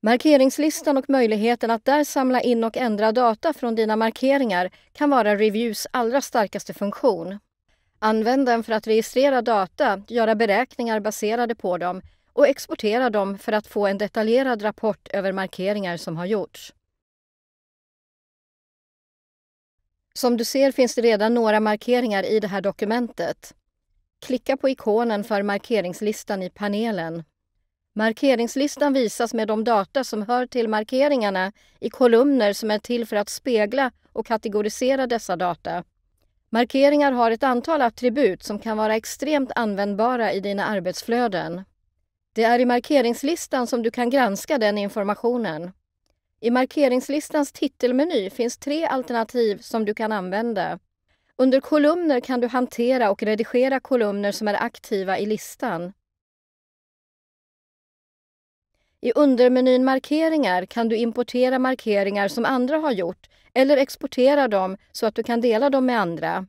Markeringslistan och möjligheten att där samla in och ändra data från dina markeringar kan vara Reviews allra starkaste funktion. Använd den för att registrera data, göra beräkningar baserade på dem och exportera dem för att få en detaljerad rapport över markeringar som har gjorts. Som du ser finns det redan några markeringar i det här dokumentet. Klicka på ikonen för markeringslistan i panelen Markeringslistan visas med de data som hör till markeringarna i kolumner som är till för att spegla och kategorisera dessa data. Markeringar har ett antal attribut som kan vara extremt användbara i dina arbetsflöden. Det är i markeringslistan som du kan granska den informationen. I markeringslistans titelmeny finns tre alternativ som du kan använda. Under kolumner kan du hantera och redigera kolumner som är aktiva i listan. I undermenyn Markeringar kan du importera markeringar som andra har gjort eller exportera dem så att du kan dela dem med andra.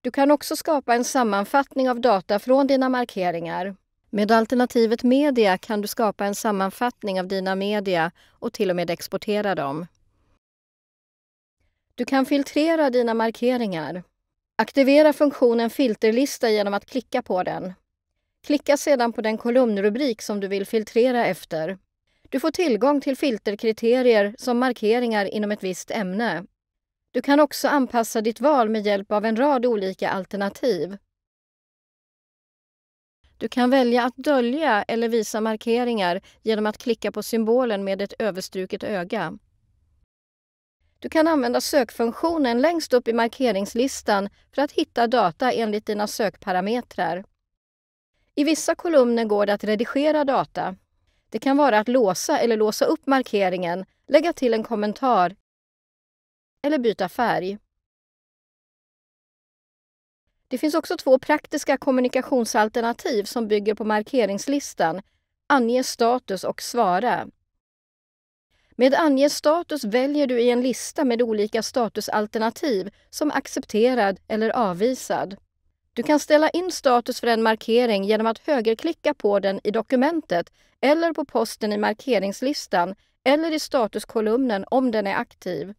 Du kan också skapa en sammanfattning av data från dina markeringar. Med alternativet media kan du skapa en sammanfattning av dina media och till och med exportera dem. Du kan filtrera dina markeringar. Aktivera funktionen filterlista genom att klicka på den. Klicka sedan på den kolumnrubrik som du vill filtrera efter. Du får tillgång till filterkriterier som markeringar inom ett visst ämne. Du kan också anpassa ditt val med hjälp av en rad olika alternativ. Du kan välja att dölja eller visa markeringar genom att klicka på symbolen med ett överstruket öga. Du kan använda sökfunktionen längst upp i markeringslistan för att hitta data enligt dina sökparametrar. I vissa kolumner går det att redigera data. Det kan vara att låsa eller låsa upp markeringen, lägga till en kommentar eller byta färg. Det finns också två praktiska kommunikationsalternativ som bygger på markeringslistan, ange status och svara. Med ange status väljer du i en lista med olika statusalternativ som accepterad eller avvisad. Du kan ställa in status för en markering genom att högerklicka på den i dokumentet eller på posten i markeringslistan eller i statuskolumnen om den är aktiv.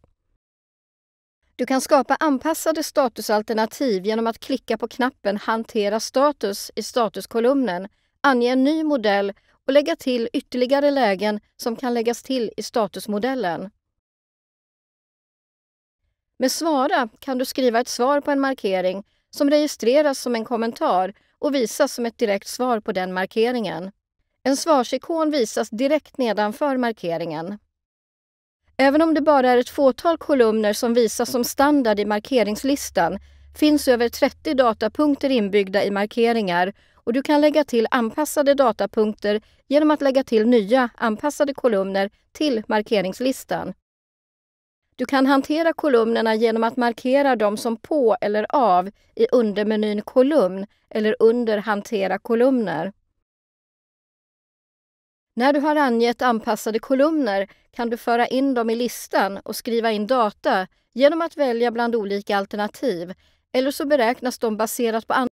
Du kan skapa anpassade statusalternativ genom att klicka på knappen Hantera status i statuskolumnen, ange en ny modell och lägga till ytterligare lägen som kan läggas till i statusmodellen. Med Svara kan du skriva ett svar på en markering som registreras som en kommentar och visas som ett direkt svar på den markeringen. En svarsikon visas direkt nedanför markeringen. Även om det bara är ett fåtal kolumner som visas som standard i markeringslistan finns över 30 datapunkter inbyggda i markeringar och du kan lägga till anpassade datapunkter genom att lägga till nya anpassade kolumner till markeringslistan. Du kan hantera kolumnerna genom att markera dem som på eller av i undermenyn Kolumn eller under Hantera kolumner. När du har angett anpassade kolumner kan du föra in dem i listan och skriva in data genom att välja bland olika alternativ eller så beräknas de baserat på